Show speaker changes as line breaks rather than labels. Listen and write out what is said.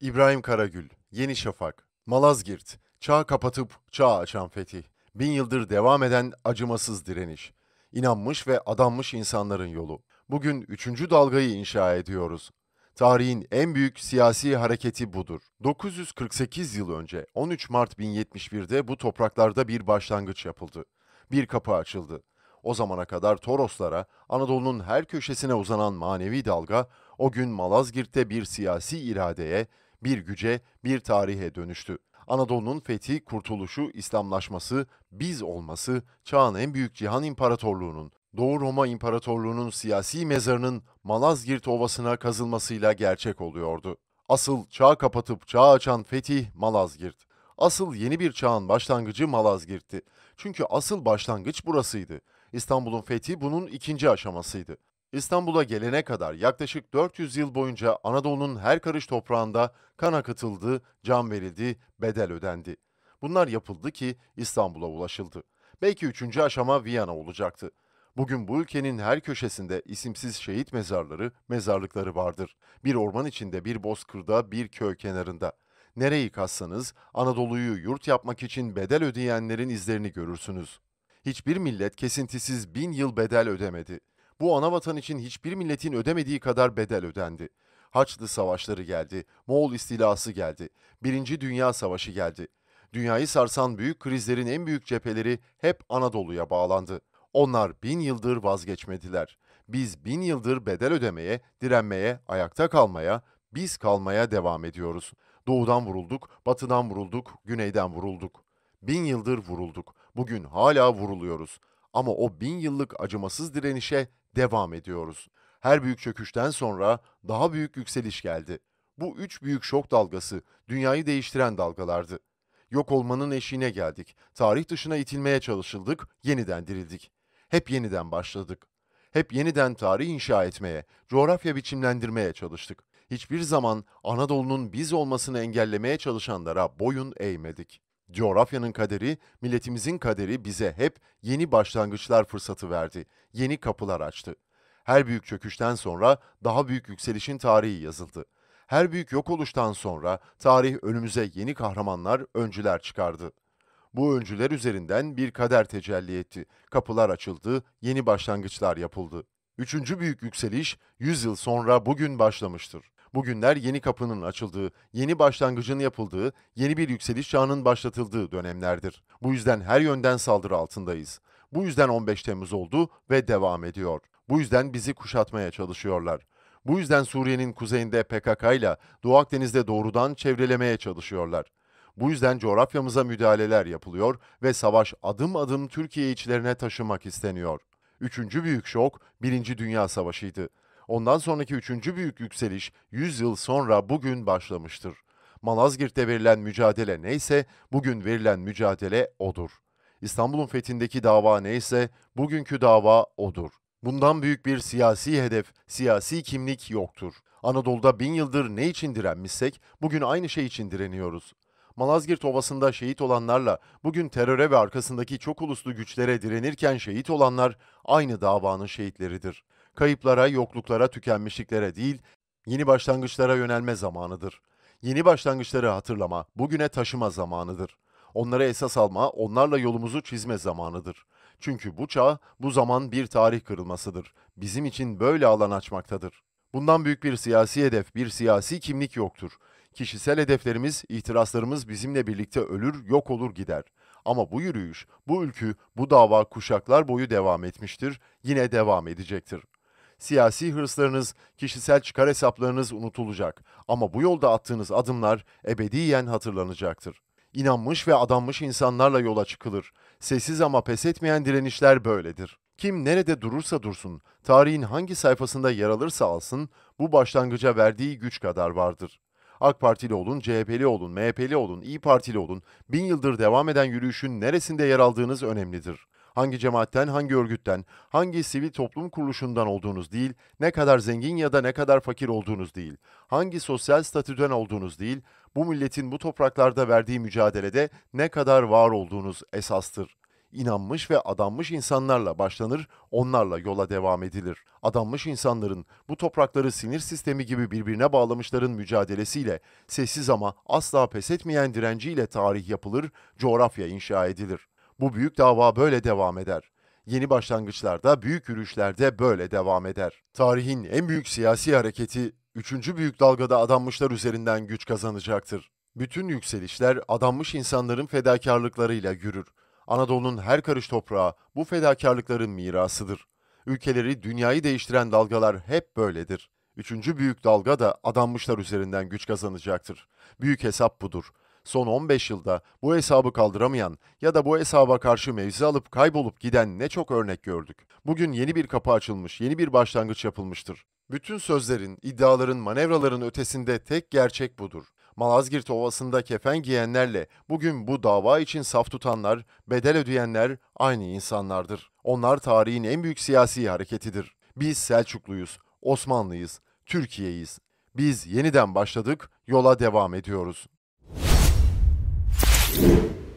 İbrahim Karagül, Yeni Şafak, Malazgirt, çağ kapatıp çağ açan fetih, bin yıldır devam eden acımasız direniş, inanmış ve adanmış insanların yolu. Bugün üçüncü dalgayı inşa ediyoruz. Tarihin en büyük siyasi hareketi budur. 948 yıl önce 13 Mart 1071'de bu topraklarda bir başlangıç yapıldı. Bir kapı açıldı. O zamana kadar Toroslara, Anadolu'nun her köşesine uzanan manevi dalga, o gün Malazgirt'te bir siyasi iradeye, bir güce, bir tarihe dönüştü. Anadolu'nun fethi, kurtuluşu, İslamlaşması, biz olması, çağın en büyük cihan imparatorluğunun, Doğu Roma İmparatorluğu'nun siyasi mezarının Malazgirt Ovası'na kazılmasıyla gerçek oluyordu. Asıl çağ kapatıp çağ açan fetih Malazgirt. Asıl yeni bir çağın başlangıcı Malazgirt'ti. Çünkü asıl başlangıç burasıydı. İstanbul'un fethi bunun ikinci aşamasıydı. İstanbul'a gelene kadar yaklaşık 400 yıl boyunca Anadolu'nun her karış toprağında kan akıtıldı, can verildi, bedel ödendi. Bunlar yapıldı ki İstanbul'a ulaşıldı. Belki üçüncü aşama Viyana olacaktı. Bugün bu ülkenin her köşesinde isimsiz şehit mezarları, mezarlıkları vardır. Bir orman içinde, bir bozkırda, bir köy kenarında. Nereyi kazsanız Anadolu'yu yurt yapmak için bedel ödeyenlerin izlerini görürsünüz. Hiçbir millet kesintisiz bin yıl bedel ödemedi. Bu ana vatan için hiçbir milletin ödemediği kadar bedel ödendi. Haçlı savaşları geldi, Moğol istilası geldi, Birinci Dünya Savaşı geldi. Dünyayı sarsan büyük krizlerin en büyük cepheleri hep Anadolu'ya bağlandı. Onlar bin yıldır vazgeçmediler. Biz bin yıldır bedel ödemeye, direnmeye, ayakta kalmaya, biz kalmaya devam ediyoruz. Doğudan vurulduk, batıdan vurulduk, güneyden vurulduk. Bin yıldır vurulduk. Bugün hala vuruluyoruz. Ama o bin yıllık acımasız direnişe devam ediyoruz. Her büyük çöküşten sonra daha büyük yükseliş geldi. Bu üç büyük şok dalgası dünyayı değiştiren dalgalardı. Yok olmanın eşiğine geldik, tarih dışına itilmeye çalışıldık, yeniden dirildik. Hep yeniden başladık. Hep yeniden tarih inşa etmeye, coğrafya biçimlendirmeye çalıştık. Hiçbir zaman Anadolu'nun biz olmasını engellemeye çalışanlara boyun eğmedik. Coğrafyanın kaderi, milletimizin kaderi bize hep yeni başlangıçlar fırsatı verdi yeni kapılar açtı. Her büyük çöküşten sonra daha büyük yükselişin tarihi yazıldı. Her büyük yok oluştan sonra tarih önümüze yeni kahramanlar, öncüler çıkardı. Bu öncüler üzerinden bir kader tecelli etti. Kapılar açıldı, yeni başlangıçlar yapıldı. Üçüncü büyük yükseliş 100 yıl sonra bugün başlamıştır. Bugünler yeni kapının açıldığı, yeni başlangıcın yapıldığı, yeni bir yükseliş çağının başlatıldığı dönemlerdir. Bu yüzden her yönden saldırı altındayız. Bu yüzden 15 Temmuz oldu ve devam ediyor. Bu yüzden bizi kuşatmaya çalışıyorlar. Bu yüzden Suriye'nin kuzeyinde PKK ile Doğu Akdeniz'de doğrudan çevrelemeye çalışıyorlar. Bu yüzden coğrafyamıza müdahaleler yapılıyor ve savaş adım adım Türkiye içlerine taşımak isteniyor. Üçüncü büyük şok Birinci Dünya Savaşı'ydı. Ondan sonraki üçüncü büyük yükseliş 100 yıl sonra bugün başlamıştır. Malazgirt'te verilen mücadele neyse bugün verilen mücadele odur. İstanbul'un fethindeki dava neyse bugünkü dava odur. Bundan büyük bir siyasi hedef, siyasi kimlik yoktur. Anadolu'da bin yıldır ne için direnmişsek bugün aynı şey için direniyoruz. Malazgirt Ovası'nda şehit olanlarla bugün teröre ve arkasındaki çok uluslu güçlere direnirken şehit olanlar aynı davanın şehitleridir. Kayıplara, yokluklara, tükenmişliklere değil, yeni başlangıçlara yönelme zamanıdır. Yeni başlangıçları hatırlama, bugüne taşıma zamanıdır onlara esas alma, onlarla yolumuzu çizme zamanıdır. Çünkü bu çağ, bu zaman bir tarih kırılmasıdır. Bizim için böyle alan açmaktadır. Bundan büyük bir siyasi hedef, bir siyasi kimlik yoktur. Kişisel hedeflerimiz, ihtiraslarımız bizimle birlikte ölür, yok olur gider. Ama bu yürüyüş, bu ülkü, bu dava kuşaklar boyu devam etmiştir, yine devam edecektir. Siyasi hırslarınız, kişisel çıkar hesaplarınız unutulacak ama bu yolda attığınız adımlar ebediyen hatırlanacaktır. İnanmış ve adanmış insanlarla yola çıkılır. Sessiz ama pes etmeyen direnişler böyledir. Kim nerede durursa dursun, tarihin hangi sayfasında yer alırsa alsın, bu başlangıca verdiği güç kadar vardır. AK Partili olun, CHP'li olun, MHP'li olun, İyi Partili olun, bin yıldır devam eden yürüyüşün neresinde yer aldığınız önemlidir hangi cemaatten, hangi örgütten, hangi sivil toplum kuruluşundan olduğunuz değil, ne kadar zengin ya da ne kadar fakir olduğunuz değil, hangi sosyal statüden olduğunuz değil, bu milletin bu topraklarda verdiği mücadelede ne kadar var olduğunuz esastır. İnanmış ve adanmış insanlarla başlanır, onlarla yola devam edilir. Adanmış insanların, bu toprakları sinir sistemi gibi birbirine bağlamışların mücadelesiyle, sessiz ama asla pes etmeyen direnciyle tarih yapılır, coğrafya inşa edilir. Bu büyük dava böyle devam eder. Yeni başlangıçlarda, büyük yürüyüşlerde böyle devam eder. Tarihin en büyük siyasi hareketi, üçüncü büyük dalgada adanmışlar üzerinden güç kazanacaktır. Bütün yükselişler adanmış insanların fedakarlıklarıyla yürür. Anadolu'nun her karış toprağı bu fedakarlıkların mirasıdır. Ülkeleri, dünyayı değiştiren dalgalar hep böyledir. Üçüncü büyük dalga da adanmışlar üzerinden güç kazanacaktır. Büyük hesap budur. Son 15 yılda bu hesabı kaldıramayan ya da bu hesaba karşı mevzi alıp kaybolup giden ne çok örnek gördük. Bugün yeni bir kapı açılmış, yeni bir başlangıç yapılmıştır. Bütün sözlerin, iddiaların, manevraların ötesinde tek gerçek budur. Malazgirt Ovası'nda kefen giyenlerle bugün bu dava için saf tutanlar, bedel ödeyenler aynı insanlardır. Onlar tarihin en büyük siyasi hareketidir. Biz Selçukluyuz, Osmanlıyız, Türkiye'yiz. Biz yeniden başladık, yola devam ediyoruz. you